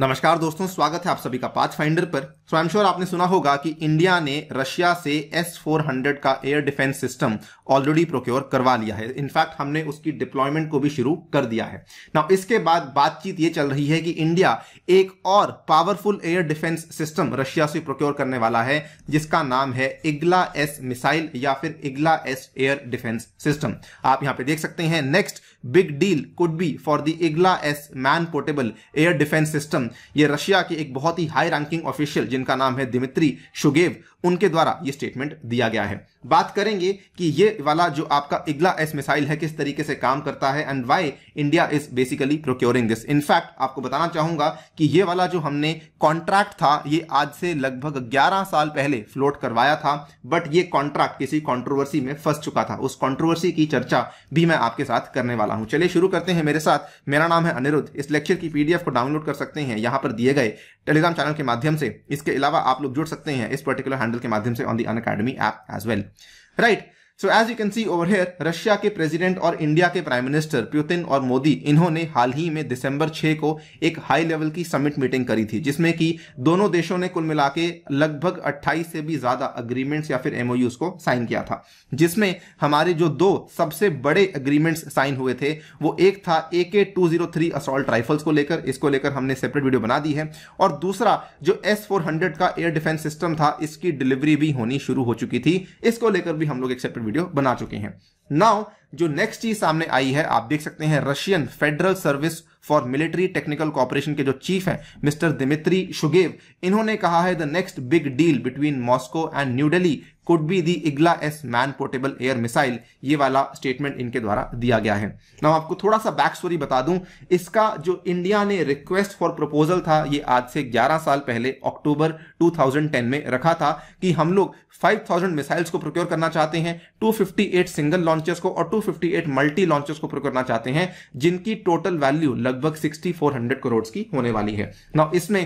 नमस्कार दोस्तों स्वागत है आप सभी का पाथ फाइंडर पर स्वयंश्योर श्योर आपने सुना होगा कि इंडिया ने रशिया से एस फोर हंड्रेड का air defence system already procure करवा लिया है इनफैक्ट हमने उसकी डिप्लॉयमेंट को भी शुरू कर दिया है ना इसके बाद बातचीत ये चल रही है कि इंडिया एक और powerful air defence system Russia से प्रोक्योर करने वाला है जिसका नाम है इगला एस मिसाइल या फिर Igla S air defence system आप यहाँ पे देख सकते हैं next big deal could be for the Igla S man portable air defence system Nicholson ये रशिया के एक बहुत ही हाई रैंकिंग ऑफिशियल जिनका नाम है दिमित्री शुगेव उनके द्वारा ये स्टेटमेंट दिया गया है बात करेंगे कि ये वाला जो आपका इगला एस मिसाइल है किस तरीके से काम करता है and why India is basically procuring this in fact आपको बताना चाहूंगा कि ये वाला जो हमने कॉन्ट्रैक्ट था ये आज से लगभग 11 साल पहले फ्लोट करवाया था बट ये कॉन्ट्रैक्ट किसी कॉन्ट्रोवर्सी में फंस चुका था उस कॉन्ट्रोवर्सी की चर्चा भी मैं आपके साथ करने वाला हूं चलिए शुरू करते हैं मेरे साथ मेरा नाम है अनिरुद्ध इस लेक्चर की पीडीएफ को डाउनलोड कर सकते हैं यहां पर दिए गए टेलीग्राम चैनल के माध्यम से इसके अलावा आप लोग जुड़ सकते हैं इस पर्टिकुलर हैंडल के माध्यम से on the Unacademy app as well right so as you can see over here Russia के प्रेसिडेंट और इंडिया के प्राइम मिनिस्टर पुतिन और मोदी इन्होंने हाल ही में दिसंबर 6 को एक हाई लेवल की समिट मीटिंग करी थी जिसमें कि दोनों देशों ने कुल मिला लगभग 28 से भी ज्यादा अग्रीमेंट्स या फिर एमओयूज को साइन किया था जिसमें हमारे जो दो सबसे बड़े अग्रीमेंट्स साइन हुए थे वो एक था A K two zero three assault rifles को लेकर इसको लेकर हमने सेपरेट वीडियो बना दी है और दूसरा जो एस फोर हंड्रेड का एयर डिफेंस सिस्टम था इसकी डिलीवरी भी होनी शुरू हो चुकी थी इसको लेकर भी हम लोग एक सेपरेट वीडियो बना चुके हैं नाउ जो नेक्स्ट चीज सामने आई है आप देख सकते हैं Russian federal service for military technical cooperation के जो चीफ हैं मिस्टर दिमित्री शुगेव इन्होंने कहा है the next big deal between Moscow and New Delhi could be the Igla S man portable air missile ये वाला स्टेटमेंट इनके द्वारा दिया गया है ना आपको थोड़ा सा बैक स्टोरी बता दूं इसका जो इंडिया ने रिक्वेस्ट फॉर प्रपोजल था ये आज से 11 साल पहले अक्टूबर 2010 में रखा था कि हम लोग 5000 मिसाइल्स को प्रोक्योर करना चाहते हैं 258 सिंगल लॉन्चेस को और 258 मल्टी लॉन्चेस को करना चाहते हैं जिनकी टोटल वैल्यू लगभग 6400 करोड़ की होने वाली है ना इसमें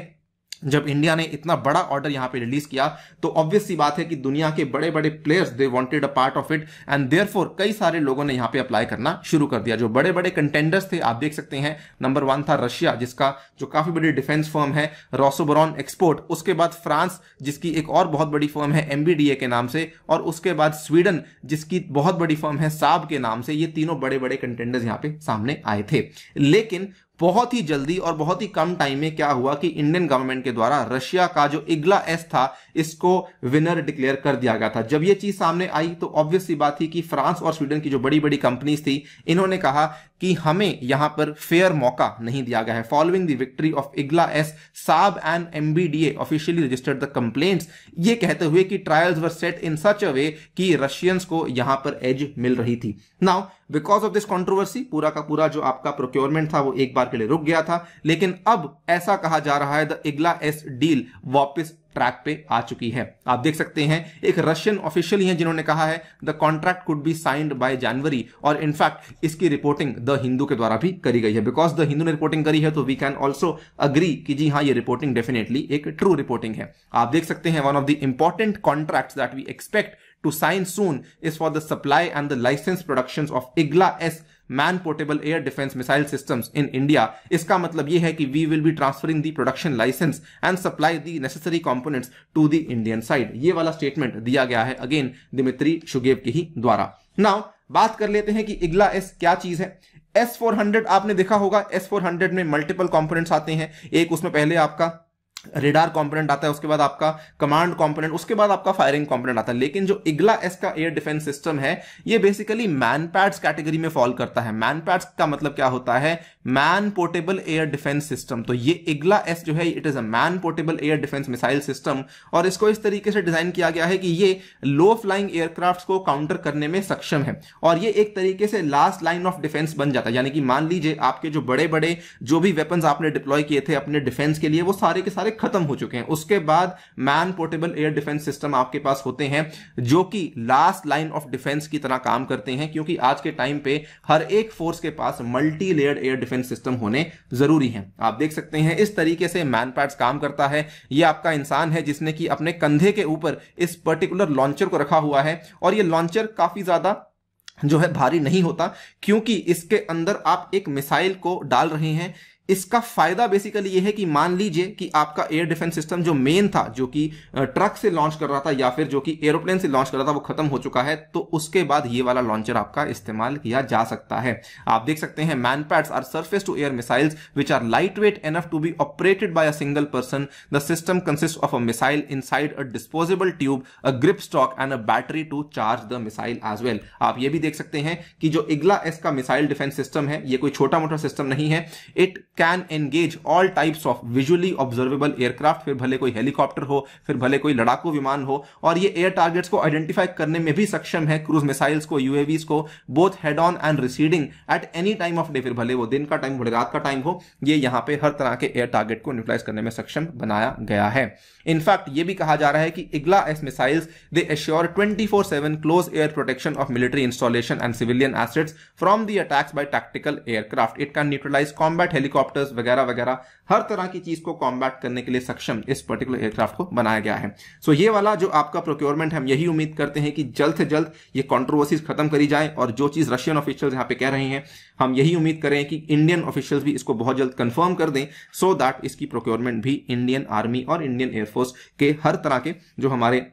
जब इंडिया ने इतना बड़ा ऑर्डर यहां पे रिलीज किया तो ऑब्वियस सी बात है कि दुनिया के बड़े बड़े players they wanted a part of it and therefore कई सारे लोगों ने यहां पे अप्लाई करना शुरू कर दिया जो बड़े बड़े कंटेंडर्स थे आप देख सकते हैं नंबर वन था रशिया जिसका जो काफी बड़ी डिफेंस फर्म है रोसोबरॉन एक्सपोर्ट उसके बाद फ्रांस जिसकी एक और बहुत बड़ी फर्म है एमबीडीए के नाम से और उसके बाद स्वीडन जिसकी बहुत बड़ी फर्म है साब के नाम से ये तीनों बड़े बड़े कंटेंडर्स यहां पे सामने आए थे लेकिन बहुत ही जल्दी और बहुत ही कम टाइम में क्या हुआ कि इंडियन गवर्नमेंट के द्वारा रशिया का जो इगला एस था इसको विनर डिक्लेयर कर दिया गया था जब ये चीज सामने आई तो सी बात थी कि फ्रांस और स्वीडन की जो बड़ी बड़ी कंपनीज थी इन्होंने कहा कि हमें यहां पर फेयर मौका नहीं दिया गया है following the victory of Igla S Saab and MBDA officially registered the complaints ये कहते हुए कि ट्रायल्स वर सेट इन सच अ वे कि रशियंस को यहां पर एज मिल रही थी now because of this controversy पूरा का पूरा जो आपका प्रोक्योरमेंट था वो एक बार के लिए रुक गया था लेकिन अब ऐसा कहा जा रहा है द इगला एस डील वापस ट्रैक पे आ चुकी है आप देख सकते हैं एक रशियन ऑफिशियल ही हैं जिन्होंने कहा है the contract could be signed by January और इनफैक्ट इसकी रिपोर्टिंग द हिंदू के द्वारा भी करी गई है बिकॉज द हिंदू ने रिपोर्टिंग करी है तो वी कैन ऑल्सो अग्री कि जी हाँ ये रिपोर्टिंग डेफिनेटली एक ट्रू रिपोर्टिंग है आप देख सकते हैं one of the important contract that we expect to sign soon is for the supply and the licence production of IGLA S man portable air defence missile system in India इसका मतलब यह है कि we will be transferring the production licence and supply the necessary components to the Indian side ये वाला statement दिया गया है अगेन दिमित्री शुगेव के ही द्वारा नाउ बात कर लेते हैं कि इगला एस क्या चीज है एस फोर हंड्रेड आपने देखा होगा एस फोर हंड्रेड में मल्टीपल कॉम्पोनेट्स आते हैं एक उसमें पहले आपका रेडार कंपोनेंट आता है उसके बाद आपका कमांड कंपोनेंट उसके बाद आपका फायरिंग कंपोनेंट आता है लेकिन जो इगला एस का एयर डिफेंस सिस्टम है ये बेसिकली मैन पैड्स कैटेगरी में फॉल करता है मैन पैड्स का मतलब क्या होता है man portable air defence system तो ये इगला एस जो है it is a man portable air defence missile system और इसको इस तरीके से डिजाइन किया गया है कि ये लो फ्लाइंग एयरक्राफ्ट को काउंटर करने में सक्षम है और ये एक तरीके से लास्ट लाइन ऑफ डिफेंस बन जाता है यानी कि मान लीजिए आपके जो बड़े बड़े जो भी वेपन आपने डिप्लॉय किए थे अपने डिफेंस के लिए वो सारे के सारे खत्म हो चुके हैं उसके बाद man portable air defence system आपके पास होते हैं जो कि लास्ट लाइन ऑफ डिफेंस की तरह काम करते हैं क्योंकि आज के टाइम पे हर एक फोर्स के पास multi layer air defence system होने जरूरी है आप देख सकते हैं इस तरीके से मैन पैड्स काम करता है ये आपका इंसान है जिसने कि अपने कंधे के ऊपर इस पर्टिकुलर लॉन्चर को रखा हुआ है और ये लॉन्चर काफी ज्यादा जो है भारी नहीं होता क्योंकि इसके अंदर आप एक मिसाइल को डाल रहे हैं इसका फायदा बेसिकली ये है कि मान लीजिए कि आपका एयर डिफेंस सिस्टम जो मेन था जो कि ट्रक से लॉन्च कर रहा था या फिर जो कि एरोप्लेन से लॉन्च कर रहा था वो खत्म हो चुका है तो उसके बाद ये वाला लॉन्चर आपका इस्तेमाल किया जा सकता है आप देख सकते हैं MANPADS are surface to air missiles which are lightweight enough to be operated by a single person the system consist of a missile inside a disposable tube a grip stock and a battery to charge the missile as well आप ये भी देख सकते हैं कि जो Igla S का missile defence system है ये कोई छोटा मोटा सिस्टम नहीं है it can engage all types of visually observable aircraft फिर भले कोई हेलीकॉप्टर हो फिर भले कोई लड़ाकू विमान हो और ये एयर टारगेट्स को आइडेंटिफाई करने में भी सक्षम है क्रूज मिसाइल्स को यूएवीज को both head on and receding at any time of day फिर भले वो दिन का टाइम हो रात का टाइम हो ये यहाँ पे हर तरह के एयर टारगेट को न्यूट्रलाइज करने में सक्षम बनाया गया है इनफैक्ट ये भी कहा जा रहा है कि Igla S missiles they assure twenty four seven close air protection of military installation and civilian assets from the attacks by tactical aircraft it can neutralise combat helicopter helicopters वगैरह वगैरह हर तरह की चीज को कॉम्बैट करने के लिए सक्षम इस पर्टिकुलर एयरक्राफ्ट को बनाया गया है सो ये वाला जो आपका प्रोक्योरमेंट हम यही उम्मीद करते हैं कि जल्द से जल्द ये कॉन्ट्रोवर्सीज खत्म करी जाए और जो चीज रशियन ऑफिशियल यहाँ पे कह रहे हैं हम यही उम्मीद करें कि इंडियन ऑफिशियल्स भी इसको बहुत जल्द कंफर्म कर दें सो so दैट इसकी प्रोक्योरमेंट भी इंडियन आर्मी और इंडियन एयरफोर्स के हर तरह के जो हमारे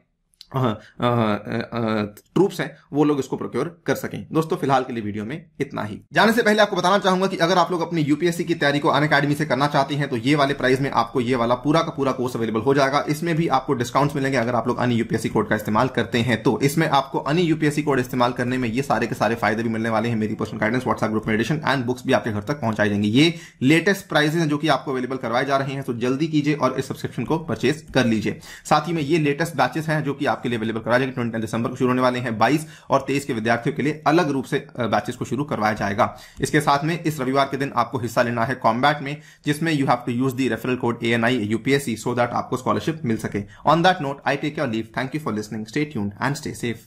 ट्रूप्स हैं वो लोग इसको प्रोक्योर कर सकें दोस्तों फिलहाल के लिए वीडियो में इतना ही जाने से पहले आपको बताना चाहूंगा कि अगर आप लोग अपनी यूपीएससी की तैयारी को अन अकेडमी से करना चाहते हैं तो ये वाले प्राइस में आपको ये वाला पूरा का पूरा कोर्स अवेलेबल हो जाएगा इसमें भी आपको डिस्काउंट मिलेंगे अगर आप लोग अन यूपीएससी कोड का इस्तेमाल करते हैं तो इसमें आपको अन यूपीएससी कोड इस्तेमाल करने में ये सारे के सारे फायदे भी मिलने वाले हैं मेरी पर्सनल गाइडेंस व्हाट्सएप ग्रुप में एडिशन एंड बुक्स भी आपके घर तक पहुंचाई जाएंगे ये लेटेस्ट प्राइजेस हैं जो कि आपको अवेलेबल करवाए जा रहे हैं तो जल्दी कीजिए और इस सब्सक्रिप्शन को परचेज कर लीजिए साथ ही में ये लेटेस्ट बैचेस हैं जो कि आपके लिए अवेलेबल करा जाएगा ट्वेंटी दिसंबर को शुरू होने वाले हैं बाईस और तेईस के विद्यार्थियों के लिए अलग रूप से बैचेस को शुरू करवाया जाएगा इसके साथ में इस रविवार के दिन आपको हिस्सा लेना है कॉम्बैट में जिसमें you have to use the referral code A UPSC so that आपको स्कॉलरशिप मिल सके on that note I take your leave thank you for listening stay tune and stay safe